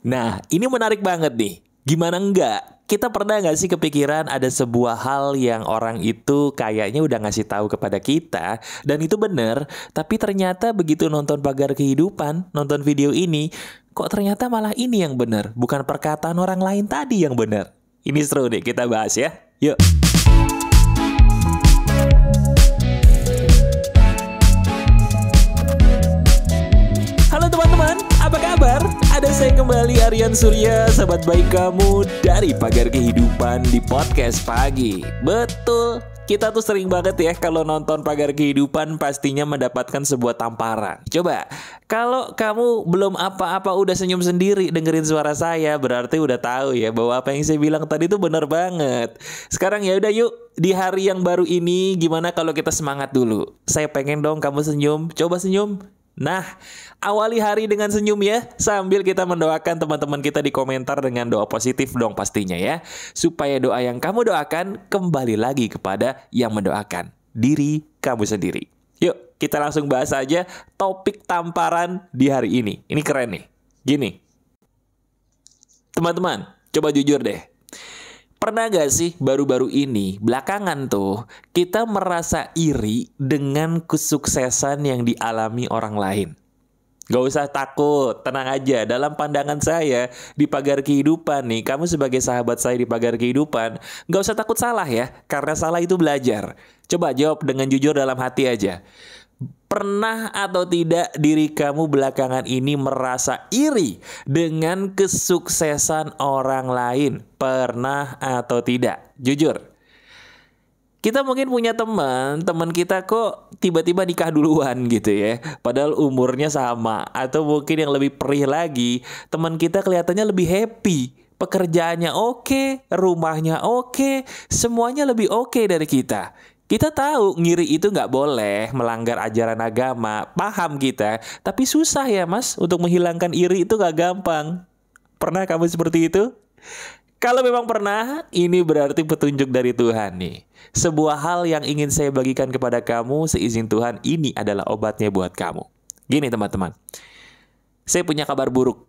Nah, ini menarik banget nih. Gimana enggak? Kita pernah nggak sih kepikiran ada sebuah hal yang orang itu kayaknya udah ngasih tahu kepada kita dan itu bener, tapi ternyata begitu nonton pagar kehidupan, nonton video ini, kok ternyata malah ini yang bener, bukan perkataan orang lain tadi yang bener. Ini seru deh kita bahas ya. Yuk. Apa kabar? Ada saya kembali Aryan Surya, sahabat baik kamu dari Pagar Kehidupan di Podcast Pagi. Betul, kita tuh sering banget ya kalau nonton pagar kehidupan pastinya mendapatkan sebuah tamparan. Coba, kalau kamu belum apa-apa udah senyum sendiri dengerin suara saya, berarti udah tahu ya bahwa apa yang saya bilang tadi tuh bener banget. Sekarang ya udah yuk di hari yang baru ini gimana kalau kita semangat dulu. Saya pengen dong kamu senyum, coba senyum. Nah, awali hari dengan senyum ya, sambil kita mendoakan teman-teman kita di komentar dengan doa positif dong pastinya ya. Supaya doa yang kamu doakan kembali lagi kepada yang mendoakan, diri kamu sendiri. Yuk, kita langsung bahas aja topik tamparan di hari ini. Ini keren nih. Gini. Teman-teman, coba jujur deh. Pernah gak sih baru-baru ini, belakangan tuh, kita merasa iri dengan kesuksesan yang dialami orang lain? Gak usah takut, tenang aja. Dalam pandangan saya, di pagar kehidupan nih, kamu sebagai sahabat saya di pagar kehidupan, gak usah takut salah ya, karena salah itu belajar. Coba jawab dengan jujur dalam hati aja. Pernah atau tidak diri kamu belakangan ini merasa iri dengan kesuksesan orang lain? Pernah atau tidak? Jujur. Kita mungkin punya teman, teman kita kok tiba-tiba nikah duluan gitu ya. Padahal umurnya sama atau mungkin yang lebih perih lagi, teman kita kelihatannya lebih happy. Pekerjaannya oke, rumahnya oke, semuanya lebih oke dari kita kita tahu ngiri itu nggak boleh, melanggar ajaran agama, paham kita. Tapi susah ya mas, untuk menghilangkan iri itu nggak gampang. Pernah kamu seperti itu? Kalau memang pernah, ini berarti petunjuk dari Tuhan nih. Sebuah hal yang ingin saya bagikan kepada kamu seizin Tuhan, ini adalah obatnya buat kamu. Gini teman-teman, saya punya kabar buruk.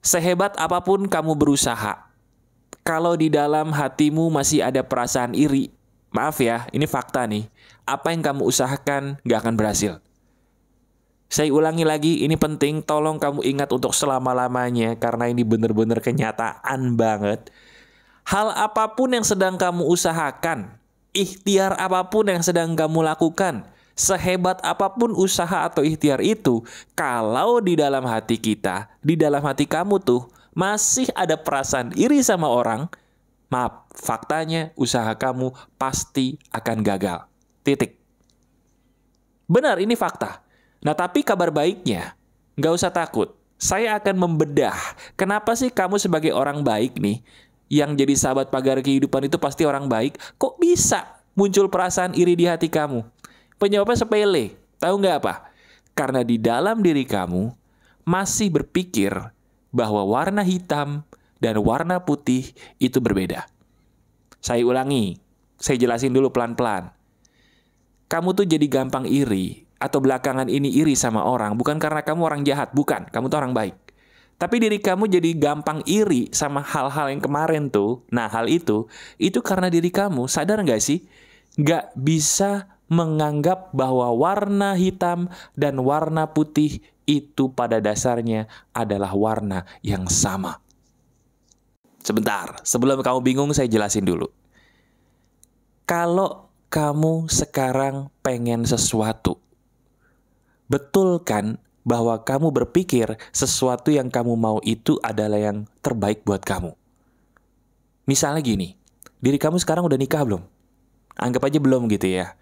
Sehebat apapun kamu berusaha, kalau di dalam hatimu masih ada perasaan iri, Maaf ya, ini fakta nih. Apa yang kamu usahakan gak akan berhasil. Saya ulangi lagi, ini penting, tolong kamu ingat untuk selama-lamanya karena ini benar-benar kenyataan banget. Hal apapun yang sedang kamu usahakan, ikhtiar apapun yang sedang kamu lakukan, sehebat apapun usaha atau ikhtiar itu, kalau di dalam hati kita, di dalam hati kamu tuh masih ada perasaan iri sama orang, Maaf, faktanya usaha kamu pasti akan gagal. Titik. Benar, ini fakta. Nah, tapi kabar baiknya, nggak usah takut. Saya akan membedah. Kenapa sih kamu sebagai orang baik nih, yang jadi sahabat pagar kehidupan itu pasti orang baik, kok bisa muncul perasaan iri di hati kamu? Penyebabnya sepele. Tahu nggak apa? Karena di dalam diri kamu masih berpikir bahwa warna hitam dan warna putih itu berbeda. Saya ulangi, saya jelasin dulu pelan-pelan. Kamu tuh jadi gampang iri atau belakangan ini iri sama orang bukan karena kamu orang jahat, bukan, kamu tuh orang baik. Tapi diri kamu jadi gampang iri sama hal-hal yang kemarin tuh. Nah, hal itu, itu karena diri kamu, sadar nggak sih? Nggak bisa menganggap bahwa warna hitam dan warna putih itu pada dasarnya adalah warna yang sama. Sebentar, sebelum kamu bingung saya jelasin dulu. Kalau kamu sekarang pengen sesuatu, betul kan bahwa kamu berpikir sesuatu yang kamu mau itu adalah yang terbaik buat kamu? Misalnya gini, diri kamu sekarang udah nikah belum? Anggap aja belum gitu ya.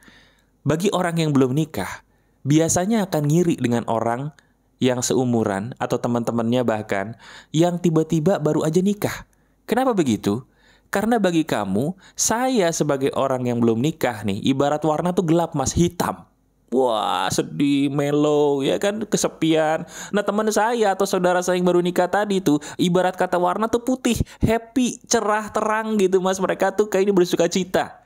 Bagi orang yang belum nikah, biasanya akan ngiri dengan orang yang seumuran atau teman-temannya bahkan yang tiba-tiba baru aja nikah. Kenapa begitu? Karena bagi kamu, saya sebagai orang yang belum nikah nih, ibarat warna tuh gelap mas, hitam. Wah sedih, melo, ya kan, kesepian. Nah teman saya atau saudara saya yang baru nikah tadi tuh, ibarat kata warna tuh putih, happy, cerah, terang gitu mas. Mereka tuh kayak ini bersuka cita.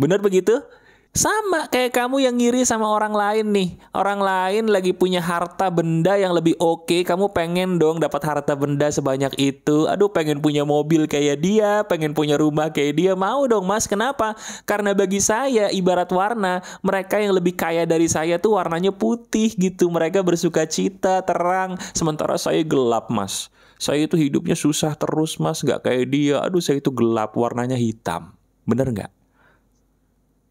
Benar begitu? Sama kayak kamu yang ngiri sama orang lain nih. Orang lain lagi punya harta benda yang lebih oke, okay. kamu pengen dong dapat harta benda sebanyak itu. Aduh, pengen punya mobil kayak dia, pengen punya rumah kayak dia. Mau dong, Mas. Kenapa? Karena bagi saya ibarat warna, mereka yang lebih kaya dari saya tuh warnanya putih gitu. Mereka bersuka cita, terang, sementara saya gelap, Mas. Saya itu hidupnya susah terus, Mas. Gak kayak dia. Aduh, saya itu gelap, warnanya hitam. Bener nggak?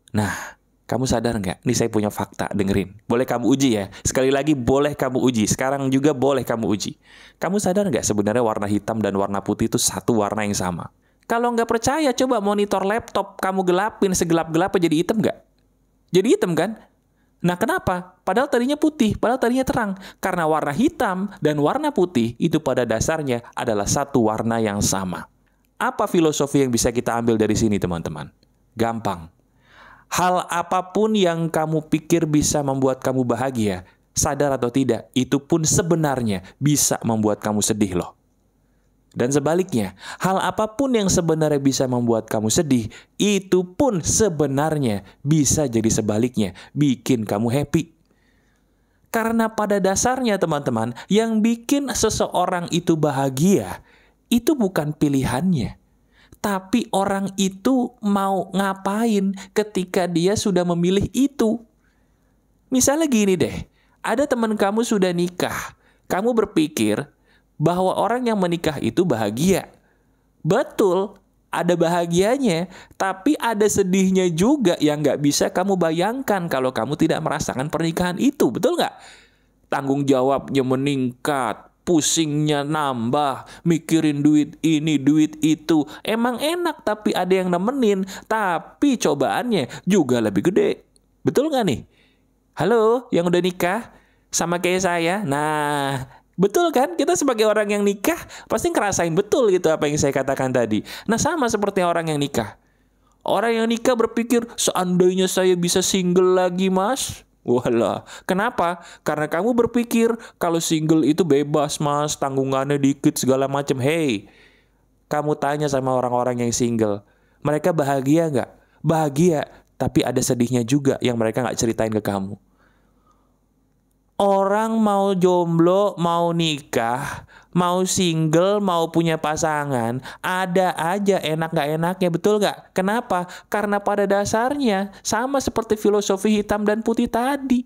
Nah, kamu sadar nggak? Ini saya punya fakta, dengerin. Boleh kamu uji ya. Sekali lagi, boleh kamu uji. Sekarang juga boleh kamu uji. Kamu sadar nggak sebenarnya warna hitam dan warna putih itu satu warna yang sama? Kalau nggak percaya, coba monitor laptop kamu gelapin segelap-gelapnya jadi hitam nggak? Jadi hitam kan? Nah kenapa? Padahal tadinya putih, padahal tadinya terang. Karena warna hitam dan warna putih itu pada dasarnya adalah satu warna yang sama. Apa filosofi yang bisa kita ambil dari sini teman-teman? Gampang Hal apapun yang kamu pikir bisa membuat kamu bahagia, sadar atau tidak, itu pun sebenarnya bisa membuat kamu sedih loh. Dan sebaliknya, hal apapun yang sebenarnya bisa membuat kamu sedih, itu pun sebenarnya bisa jadi sebaliknya, bikin kamu happy. Karena pada dasarnya teman-teman, yang bikin seseorang itu bahagia, itu bukan pilihannya tapi orang itu mau ngapain ketika dia sudah memilih itu. Misalnya gini deh, ada teman kamu sudah nikah, kamu berpikir bahwa orang yang menikah itu bahagia. Betul, ada bahagianya, tapi ada sedihnya juga yang nggak bisa kamu bayangkan kalau kamu tidak merasakan pernikahan itu, betul nggak? Tanggung jawabnya meningkat, pusingnya nambah, mikirin duit ini, duit itu. Emang enak tapi ada yang nemenin, tapi cobaannya juga lebih gede. Betul nggak nih? Halo, yang udah nikah? Sama kayak saya? Nah, Betul kan? Kita sebagai orang yang nikah pasti ngerasain betul gitu apa yang saya katakan tadi. Nah sama seperti orang yang nikah. Orang yang nikah berpikir seandainya saya bisa single lagi mas. Walah, kenapa? Karena kamu berpikir kalau single itu bebas mas, tanggungannya dikit segala macam hei kamu tanya sama orang-orang yang single, mereka bahagia nggak? Bahagia, tapi ada sedihnya juga yang mereka nggak ceritain ke kamu orang mau jomblo, mau nikah, mau single, mau punya pasangan, ada aja enak gak enaknya, betul gak? Kenapa? Karena pada dasarnya sama seperti filosofi hitam dan putih tadi.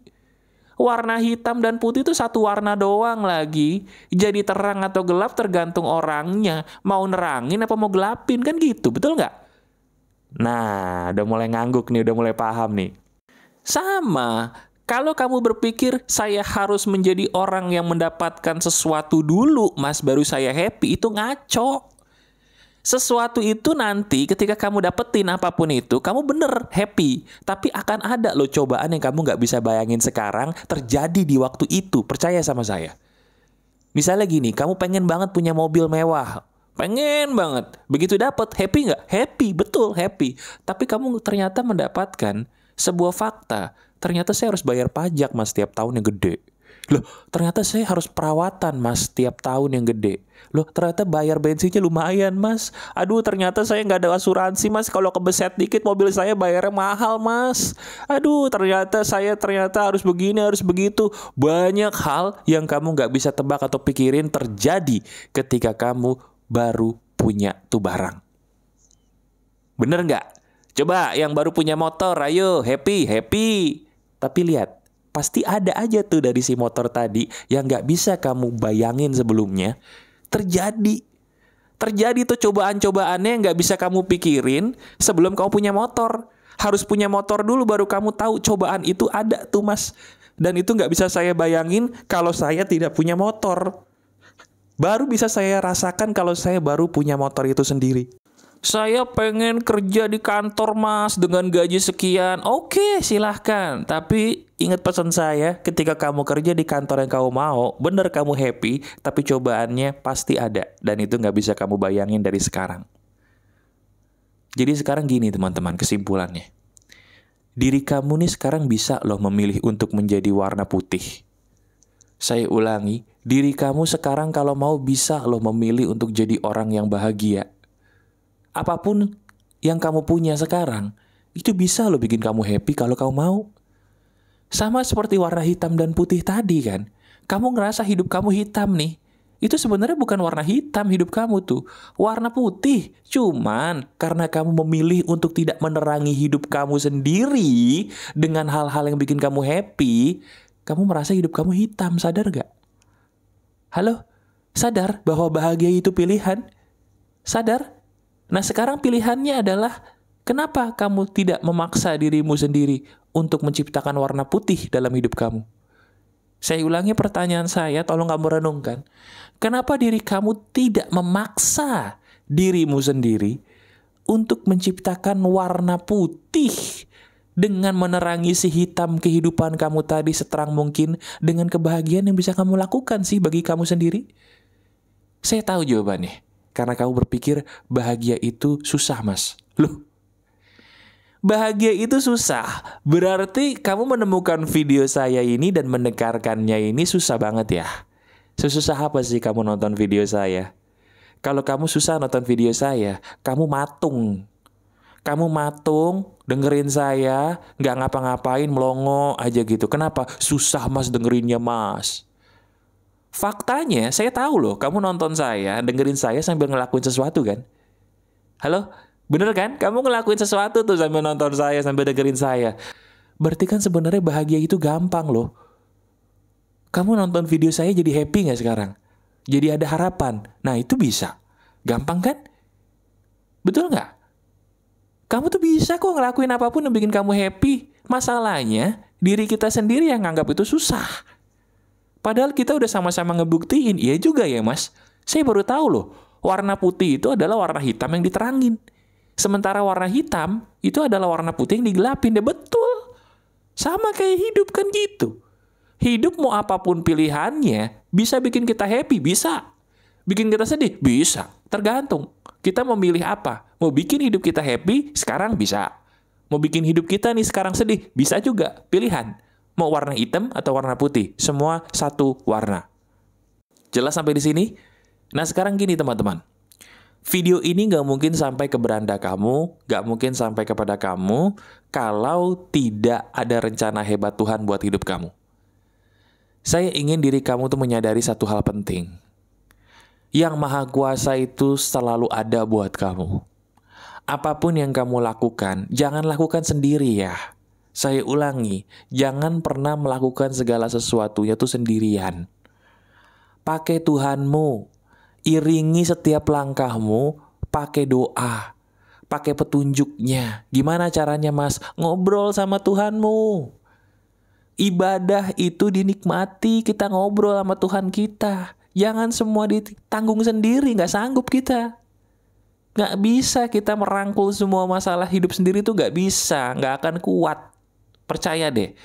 Warna hitam dan putih itu satu warna doang lagi. Jadi terang atau gelap tergantung orangnya. Mau nerangin apa mau gelapin, kan gitu, betul nggak? Nah, udah mulai ngangguk nih, udah mulai paham nih. Sama, kalau kamu berpikir saya harus menjadi orang yang mendapatkan sesuatu dulu, Mas, baru saya happy, itu ngaco. Sesuatu itu nanti ketika kamu dapetin apapun itu, kamu bener happy. Tapi akan ada loh cobaan yang kamu nggak bisa bayangin sekarang terjadi di waktu itu. Percaya sama saya. Misalnya gini, kamu pengen banget punya mobil mewah. Pengen banget. Begitu dapet, happy nggak? Happy, betul happy. Tapi kamu ternyata mendapatkan sebuah fakta. Ternyata saya harus bayar pajak mas setiap tahun yang gede. Loh, ternyata saya harus perawatan mas setiap tahun yang gede. Loh, ternyata bayar bensinnya lumayan mas. Aduh, ternyata saya nggak ada asuransi mas. Kalau kebeset dikit mobil saya bayarnya mahal mas. Aduh, ternyata saya ternyata harus begini, harus begitu. Banyak hal yang kamu nggak bisa tebak atau pikirin terjadi ketika kamu baru punya tuh barang. Bener nggak? Coba yang baru punya motor, ayo happy, happy. Tapi lihat, pasti ada aja tuh dari si motor tadi yang nggak bisa kamu bayangin sebelumnya. Terjadi. Terjadi tuh cobaan-cobaannya yang nggak bisa kamu pikirin sebelum kamu punya motor. Harus punya motor dulu baru kamu tahu cobaan itu ada tuh mas. Dan itu nggak bisa saya bayangin kalau saya tidak punya motor. Baru bisa saya rasakan kalau saya baru punya motor itu sendiri saya pengen kerja di kantor mas dengan gaji sekian. Oke, silahkan. Tapi ingat pesan saya, ketika kamu kerja di kantor yang kamu mau, bener kamu happy, tapi cobaannya pasti ada. Dan itu nggak bisa kamu bayangin dari sekarang. Jadi sekarang gini teman-teman, kesimpulannya. Diri kamu nih sekarang bisa loh memilih untuk menjadi warna putih. Saya ulangi, diri kamu sekarang kalau mau bisa loh memilih untuk jadi orang yang bahagia apapun yang kamu punya sekarang, itu bisa lo bikin kamu happy kalau kamu mau. Sama seperti warna hitam dan putih tadi kan. Kamu ngerasa hidup kamu hitam nih. Itu sebenarnya bukan warna hitam hidup kamu tuh. Warna putih. Cuman karena kamu memilih untuk tidak menerangi hidup kamu sendiri dengan hal-hal yang bikin kamu happy, kamu merasa hidup kamu hitam, sadar gak? Halo? Sadar bahwa bahagia itu pilihan? Sadar Nah, sekarang pilihannya adalah kenapa kamu tidak memaksa dirimu sendiri untuk menciptakan warna putih dalam hidup kamu? Saya ulangi pertanyaan saya, tolong kamu renungkan. Kenapa diri kamu tidak memaksa dirimu sendiri untuk menciptakan warna putih dengan menerangi si hitam kehidupan kamu tadi seterang mungkin dengan kebahagiaan yang bisa kamu lakukan sih bagi kamu sendiri? Saya tahu jawabannya. Karena kamu berpikir bahagia itu susah, Mas. Loh, bahagia itu susah. Berarti kamu menemukan video saya ini dan mendengarkannya ini susah banget ya. Sesusah apa sih kamu nonton video saya? Kalau kamu susah nonton video saya, kamu matung. Kamu matung, dengerin saya, nggak ngapa-ngapain, melongo aja gitu. Kenapa? Susah mas dengerinnya mas. Faktanya, saya tahu loh, kamu nonton saya, dengerin saya sambil ngelakuin sesuatu kan? Halo? Bener kan? Kamu ngelakuin sesuatu tuh sambil nonton saya, sambil dengerin saya. Berarti kan sebenarnya bahagia itu gampang loh. Kamu nonton video saya jadi happy nggak sekarang? Jadi ada harapan. Nah itu bisa. Gampang kan? Betul nggak? Kamu tuh bisa kok ngelakuin apapun yang bikin kamu happy. Masalahnya, diri kita sendiri yang nganggap itu susah. Padahal kita udah sama-sama ngebuktiin, iya juga ya mas. Saya baru tahu loh, warna putih itu adalah warna hitam yang diterangin. Sementara warna hitam itu adalah warna putih yang digelapin. Ya betul. Sama kayak hidup kan gitu. Hidup mau apapun pilihannya, bisa bikin kita happy, bisa. Bikin kita sedih, bisa. Tergantung. Kita memilih apa. Mau bikin hidup kita happy, sekarang bisa. Mau bikin hidup kita nih sekarang sedih, bisa juga. Pilihan mau warna hitam atau warna putih, semua satu warna. Jelas sampai di sini? Nah sekarang gini teman-teman, video ini nggak mungkin sampai ke beranda kamu, nggak mungkin sampai kepada kamu, kalau tidak ada rencana hebat Tuhan buat hidup kamu. Saya ingin diri kamu tuh menyadari satu hal penting. Yang Maha Kuasa itu selalu ada buat kamu. Apapun yang kamu lakukan, jangan lakukan sendiri ya saya ulangi, jangan pernah melakukan segala sesuatunya itu sendirian. Pakai Tuhanmu, iringi setiap langkahmu, pakai doa, pakai petunjuknya. Gimana caranya mas? Ngobrol sama Tuhanmu. Ibadah itu dinikmati, kita ngobrol sama Tuhan kita. Jangan semua ditanggung sendiri, nggak sanggup kita. Nggak bisa kita merangkul semua masalah hidup sendiri tuh nggak bisa, nggak akan kuat Percaya deh,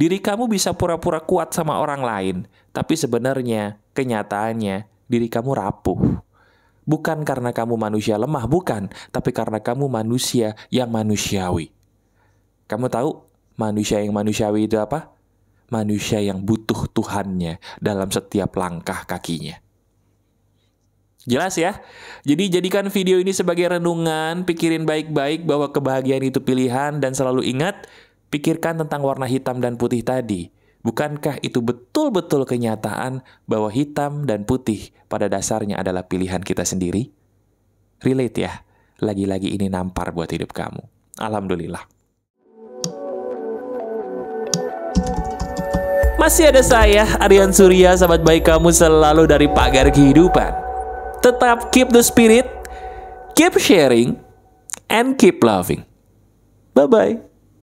diri kamu bisa pura-pura kuat sama orang lain, tapi sebenarnya kenyataannya diri kamu rapuh. Bukan karena kamu manusia lemah, bukan, tapi karena kamu manusia yang manusiawi. Kamu tahu manusia yang manusiawi itu apa? Manusia yang butuh Tuhannya dalam setiap langkah kakinya. Jelas ya? Jadi jadikan video ini sebagai renungan, pikirin baik-baik bahwa kebahagiaan itu pilihan dan selalu ingat Pikirkan tentang warna hitam dan putih tadi. Bukankah itu betul-betul kenyataan bahwa hitam dan putih pada dasarnya adalah pilihan kita sendiri? Relate ya, lagi-lagi ini nampar buat hidup kamu. Alhamdulillah. Masih ada saya, Aryan Surya, sahabat baik kamu selalu dari pagar kehidupan. Tetap keep the spirit, keep sharing, and keep loving. Bye-bye.